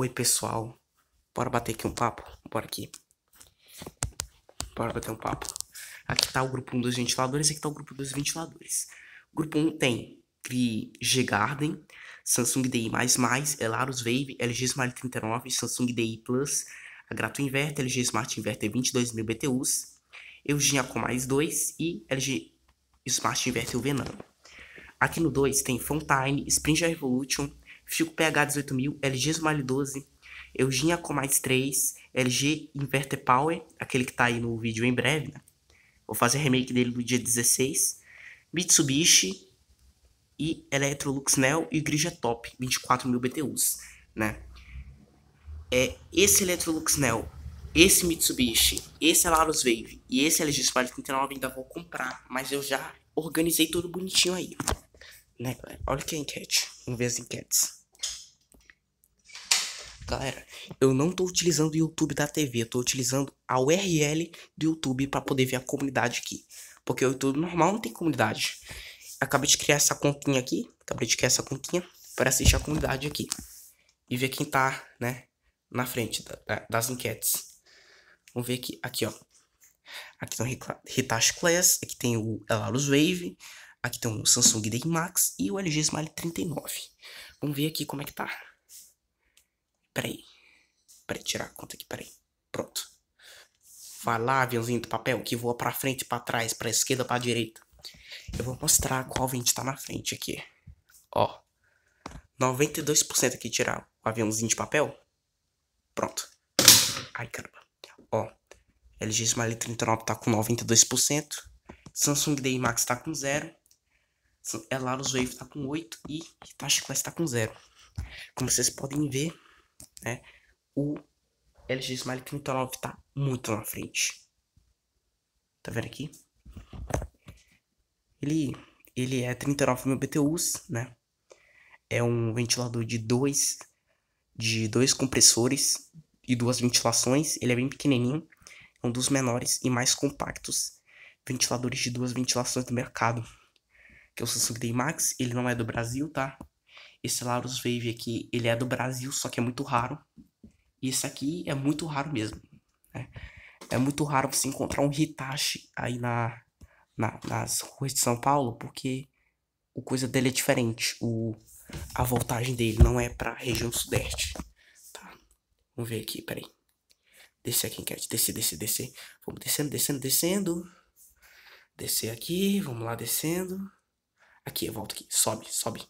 Oi, pessoal. Bora bater aqui um papo? Bora aqui. Bora bater um papo. Aqui tá o grupo 1 dos ventiladores, aqui tá o grupo dos ventiladores. O grupo 1 tem Cri G Garden, Samsung DI++, Elarus Wave, LG Smart 39, Samsung DI+, Plus, a Grato Inverter, LG Smart Inverter 22.000 BTUs, Eugenia com mais 2 e LG Smart Inverter Venom. Aqui no 2 tem Fontaine, Springer Revolution, Fico PH mil LG Smile 12, Eugenia com mais 3, LG Inverter Power, aquele que tá aí no vídeo em breve, né? Vou fazer remake dele no dia 16. Mitsubishi e Electrolux Neo e Grija Top, 24 mil BTUs, né? É, esse Electrolux Neo, esse Mitsubishi, esse Alarus Wave e esse LG Smile 39 ainda vou comprar, mas eu já organizei tudo bonitinho aí, né, galera? Olha que é enquete, vamos ver as enquetes. Galera, eu não tô utilizando o YouTube da TV, eu tô utilizando a URL do YouTube para poder ver a comunidade aqui. Porque o YouTube normal não tem comunidade. Acabei de criar essa continha aqui, acabei de criar essa continha para assistir a comunidade aqui. E ver quem tá, né, na frente da, das enquetes. Vamos ver aqui, aqui ó. Aqui tem o Hitachi Class, aqui tem o Elarus Wave, aqui tem o Samsung Day Max e o LG Smile 39. Vamos ver aqui como é que tá. Peraí. Peraí, tirar a conta aqui, peraí. Pronto. Vai lá, aviãozinho do papel, que voa pra frente, para trás, pra esquerda, pra direita. Eu vou mostrar qual vento tá na frente aqui. Ó. 92% aqui tirar o aviãozinho de papel. Pronto. Ai, caramba. Ó. LG Smiley 39 tá com 92%. Samsung Day Max tá com 0. Elarus Wave tá com 8 e Hitachi Class tá com 0. Como vocês podem ver, né? O LG Smile 39 está muito na frente. Tá vendo aqui? Ele, ele é 39 mil BTUs, né? É um ventilador de dois, de dois compressores e duas ventilações. Ele é bem pequenininho, é um dos menores e mais compactos ventiladores de duas ventilações do mercado. Que é o Samsung Day Max, ele não é do Brasil, tá? Esse Larus Wave aqui, ele é do Brasil, só que é muito raro. E esse aqui é muito raro mesmo. Né? É muito raro você encontrar um Hitachi aí na, na, nas ruas de São Paulo, porque o coisa dele é diferente. O, a voltagem dele não é pra região sudeste. Tá? Vamos ver aqui, peraí. Descer aqui, enquete. Descer, descer, descer. Vamos descendo, descendo, descendo. Descer aqui, vamos lá, descendo. Aqui, eu volto aqui. Sobe, sobe.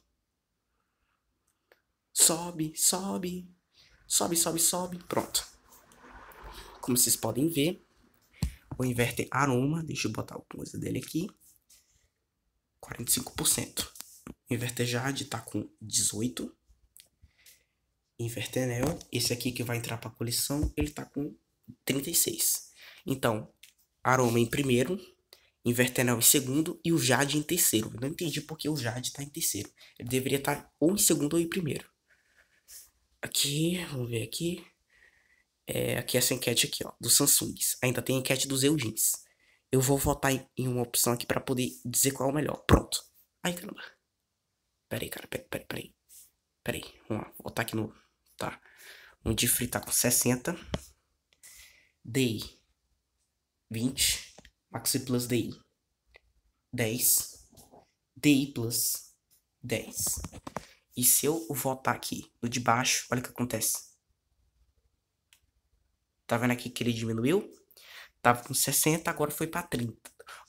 Sobe, sobe. Sobe, sobe, sobe. Pronto. Como vocês podem ver, o inverter aroma, deixa eu botar alguma coisa dele aqui. 45%. Inverter Jade tá com 18. Inverter Neo, esse aqui que vai entrar para coleção, ele tá com 36. Então, Aroma em primeiro, Inverter Neo em segundo e o Jade em terceiro. Eu não entendi porque o Jade tá em terceiro. Ele deveria estar tá ou em segundo ou em primeiro. Aqui, vamos ver aqui. É, aqui essa enquete aqui, ó, do Samsung. Ainda tem enquete dos Eudins. Eu vou votar em, uma opção aqui para poder dizer qual é o melhor. Pronto. Ai, caramba. Pera aí, cara. Pera, pera, pera aí. Pera aí. Vamos lá. Vou botar aqui no... Tá. O Difri tá com 60. DI. 20. Maxi Plus DI. 10. DI Plus 10. E se eu votar aqui no de baixo, olha o que acontece. Tá vendo aqui que ele diminuiu? Tava com 60, agora foi para 30.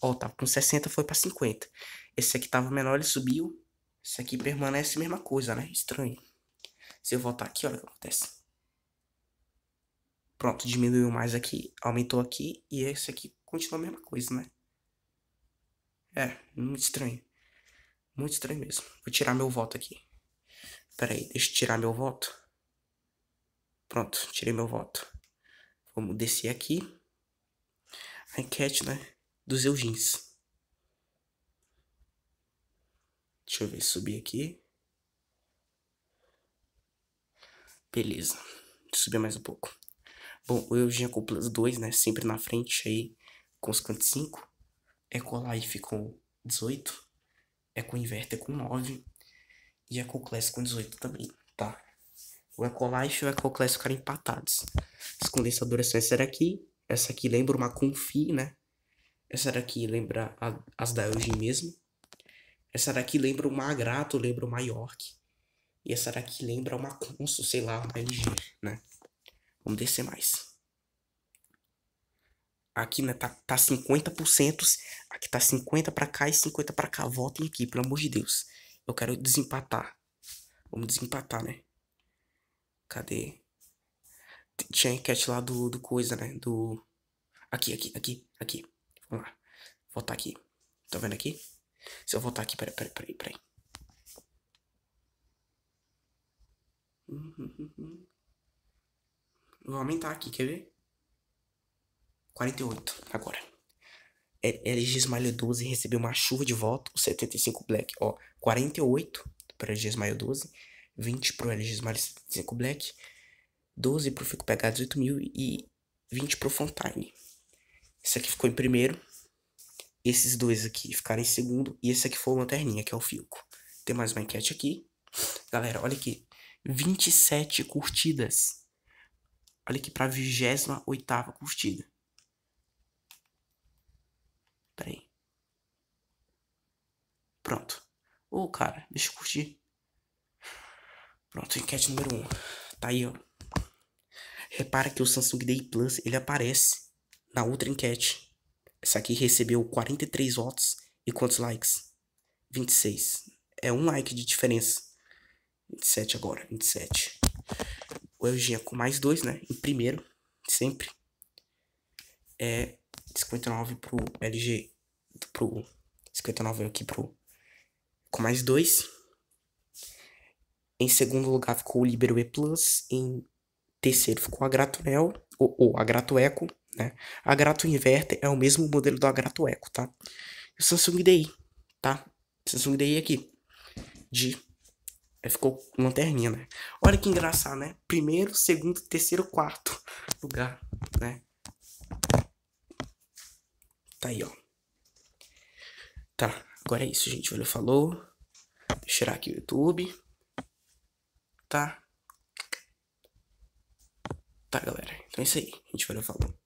Ó, tava com 60, foi para 50. Esse aqui tava menor, ele subiu. Esse aqui permanece a mesma coisa, né? Estranho. Se eu voltar aqui, olha o que acontece. Pronto, diminuiu mais aqui, aumentou aqui e esse aqui continua a mesma coisa, né? É, muito estranho. Muito estranho mesmo. Vou tirar meu voto aqui. Peraí, deixa eu tirar meu voto. Pronto, tirei meu voto. Vamos descer aqui. A enquete, né? Dos Eugins. Deixa eu ver, subir aqui. Beleza. Subir mais um pouco. Bom, o Eugênio é com plus 2, né? Sempre na frente aí com os cantos 5. Eco é Life com 18. Eco é Inverter com 9 e Ecoclass é com 18 também, tá? O Ecolife e o Ecoclass ficaram empatados. As condensadoras são essa daqui, essa aqui lembra uma Confi, né? Essa daqui lembra a, as da LG mesmo. Essa daqui lembra uma Agrato, lembra uma York. E essa daqui lembra uma Consul, sei lá, uma LG, né? Vamos descer mais. Aqui né, tá, tá 50%, aqui tá 50 para cá e 50 para cá. Votem aqui, pelo amor de Deus. Eu quero desempatar. Vamos desempatar, né? Cadê? Tinha enquete lá do, do coisa, né? Do. Aqui, aqui, aqui, aqui. Vamos lá. Voltar aqui. Tá vendo aqui? Se eu voltar aqui, peraí, peraí, peraí, peraí. Vou aumentar aqui, quer ver? 48, agora. É, LG Smile 12 recebeu uma chuva de votos, 75 Black, ó, 48 para LG Smile 12, 20 para o LG Smile 75 Black, 12 para o Fico Pegar 18 mil e 20 para o Fontaine. Esse aqui ficou em primeiro, esses dois aqui ficaram em segundo e esse aqui foi o Lanterninha, que é o Fico. Tem mais uma enquete aqui. Galera, olha aqui, 27 curtidas. Olha aqui para 28 curtida. Peraí. Pronto. Ô, oh, cara, deixa eu curtir. Pronto, enquete número 1. Um. Tá aí, ó. Repara que o Samsung Day Plus, ele aparece na outra enquete. Essa aqui recebeu 43 votos e quantos likes? 26. É um like de diferença. 27 agora, 27. O Eugenha com mais dois, né? Em primeiro, sempre. É, 59 pro LG. Pro 59 aqui pro. Com mais dois. Em segundo lugar ficou o Libero E Plus. Em terceiro ficou a Grato Neo, ou, ou a Grato Eco, né? A Grato Inverter é o mesmo modelo da Grato Eco, tá? E o Samsung DI, tá? Samsung DI aqui. De. Aí é, ficou lanterninha, né? Olha que engraçado, né? Primeiro, segundo, terceiro, quarto lugar, né? aí, ó. Tá, agora é isso, gente. Valeu, falou. Vou tirar aqui o YouTube. Tá? Tá, galera. Então é isso aí. A gente valeu, falou.